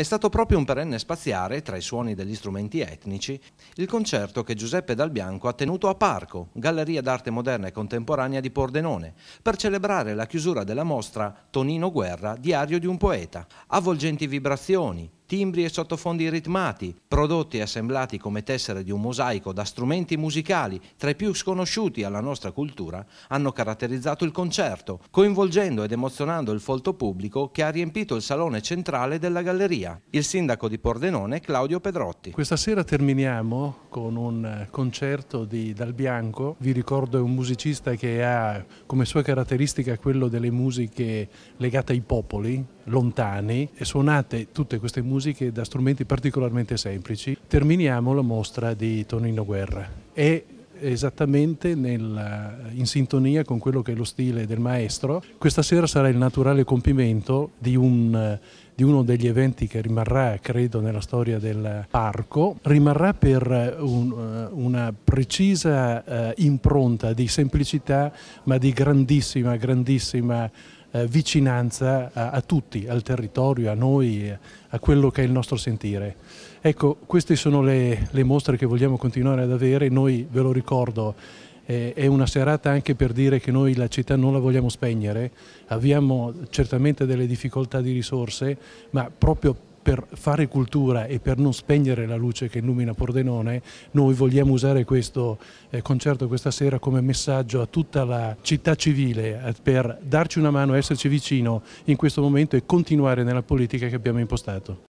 È stato proprio un perenne spaziare, tra i suoni degli strumenti etnici, il concerto che Giuseppe Dal Bianco ha tenuto a Parco, Galleria d'arte moderna e contemporanea di Pordenone, per celebrare la chiusura della mostra Tonino Guerra, Diario di un poeta. Avvolgenti vibrazioni, timbri e sottofondi ritmati, prodotti e assemblati come tessere di un mosaico da strumenti musicali tra i più sconosciuti alla nostra cultura, hanno caratterizzato il concerto, coinvolgendo ed emozionando il folto pubblico che ha riempito il salone centrale della galleria. Il sindaco di Pordenone, Claudio Pedrotti. Questa sera terminiamo con un eh, concerto di Dal Bianco. Vi ricordo è un musicista che ha come sua caratteristica quello delle musiche legate ai popoli, lontani e suonate tutte queste musiche da strumenti particolarmente semplici. Terminiamo la mostra di Tonino Guerra. È esattamente nel, in sintonia con quello che è lo stile del maestro. Questa sera sarà il naturale compimento di, un, di uno degli eventi che rimarrà, credo, nella storia del parco. Rimarrà per un, una precisa eh, impronta di semplicità, ma di grandissima, grandissima eh, vicinanza a, eh, a, tutti, al territorio, a noi, eh, a quello che è il nostro sentire. Ecco, queste sono le, le mostre che vogliamo continuare ad avere, noi ve lo ricordo, eh, è una serata anche per dire che noi la città non la vogliamo spegnere, abbiamo certamente delle difficoltà di risorse, ma proprio per per fare cultura e per non spegnere la luce che illumina Pordenone, noi vogliamo usare questo eh, concerto questa sera come messaggio a tutta la città civile eh, per darci una mano, esserci vicino in questo momento e continuare nella politica che abbiamo impostato.